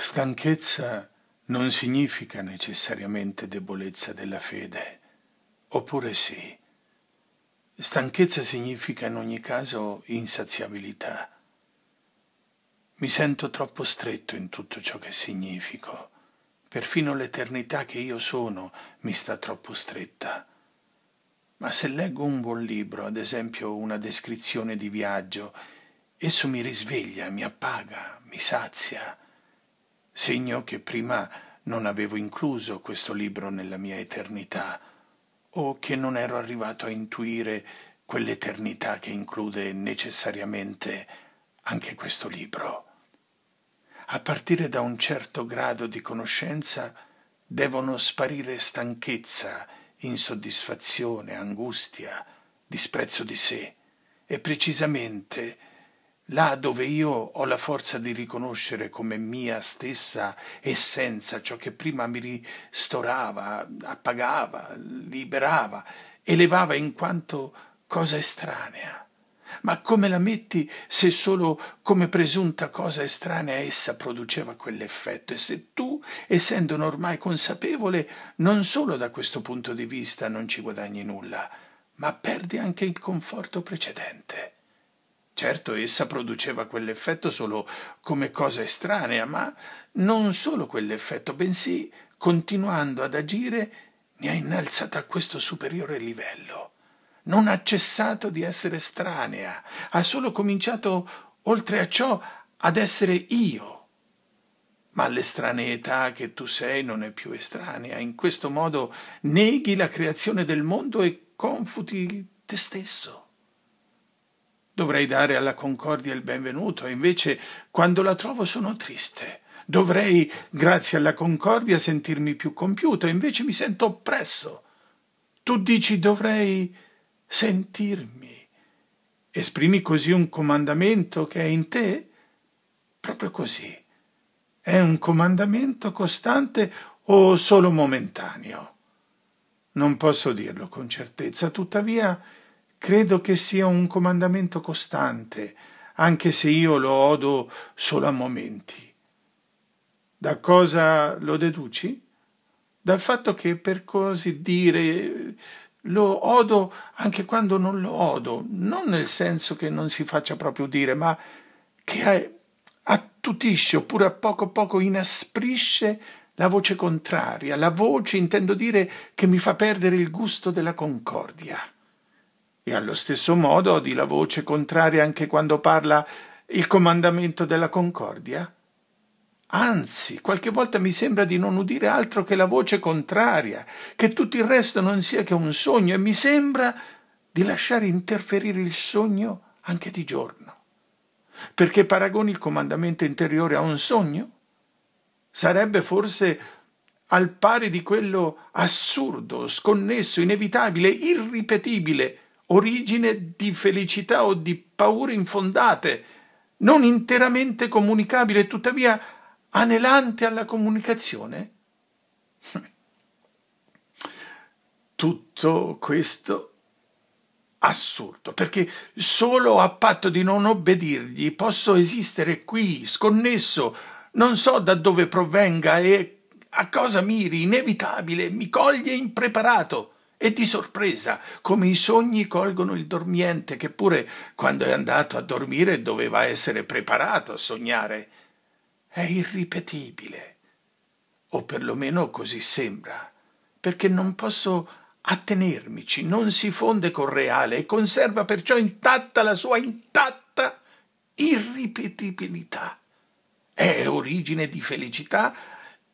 Stanchezza non significa necessariamente debolezza della fede, oppure sì. Stanchezza significa in ogni caso insaziabilità. Mi sento troppo stretto in tutto ciò che significo. Perfino l'eternità che io sono mi sta troppo stretta. Ma se leggo un buon libro, ad esempio una descrizione di viaggio, esso mi risveglia, mi appaga, mi sazia segno che prima non avevo incluso questo libro nella mia eternità, o che non ero arrivato a intuire quell'eternità che include necessariamente anche questo libro. A partire da un certo grado di conoscenza devono sparire stanchezza, insoddisfazione, angustia, disprezzo di sé e precisamente là dove io ho la forza di riconoscere come mia stessa essenza ciò che prima mi ristorava, appagava, liberava, elevava in quanto cosa estranea. Ma come la metti se solo come presunta cosa estranea essa produceva quell'effetto? E se tu, essendo ormai consapevole, non solo da questo punto di vista non ci guadagni nulla, ma perdi anche il conforto precedente. Certo, essa produceva quell'effetto solo come cosa estranea, ma non solo quell'effetto, bensì, continuando ad agire, mi ha innalzata a questo superiore livello. Non ha cessato di essere estranea, ha solo cominciato, oltre a ciò, ad essere io. Ma l'estraneità che tu sei non è più estranea. In questo modo neghi la creazione del mondo e confuti te stesso. Dovrei dare alla concordia il benvenuto, e invece quando la trovo sono triste. Dovrei, grazie alla concordia, sentirmi più compiuto, e invece mi sento oppresso. Tu dici dovrei sentirmi. Esprimi così un comandamento che è in te? Proprio così. È un comandamento costante o solo momentaneo? Non posso dirlo con certezza, tuttavia Credo che sia un comandamento costante, anche se io lo odo solo a momenti. Da cosa lo deduci? Dal fatto che, per così dire, lo odo anche quando non lo odo, non nel senso che non si faccia proprio dire, ma che attutisce oppure a poco a poco inasprisce la voce contraria, la voce intendo dire che mi fa perdere il gusto della concordia. E allo stesso modo odi la voce contraria anche quando parla il comandamento della concordia? Anzi, qualche volta mi sembra di non udire altro che la voce contraria, che tutto il resto non sia che un sogno, e mi sembra di lasciare interferire il sogno anche di giorno. Perché paragoni il comandamento interiore a un sogno? Sarebbe forse al pari di quello assurdo, sconnesso, inevitabile, irripetibile origine di felicità o di paure infondate, non interamente comunicabile, tuttavia anelante alla comunicazione? Tutto questo assurdo, perché solo a patto di non obbedirgli posso esistere qui, sconnesso, non so da dove provenga e a cosa miri, inevitabile, mi coglie impreparato e di sorpresa, come i sogni colgono il dormiente che pure quando è andato a dormire doveva essere preparato a sognare. È irripetibile, o perlomeno così sembra, perché non posso attenermici, non si fonde col reale e conserva perciò intatta la sua intatta irripetibilità. È origine di felicità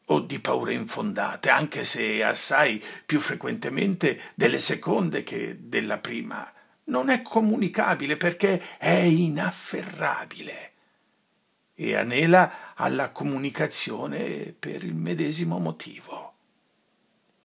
o di paure infondate, anche se assai più frequentemente delle seconde che della prima. Non è comunicabile perché è inafferrabile e anela alla comunicazione per il medesimo motivo.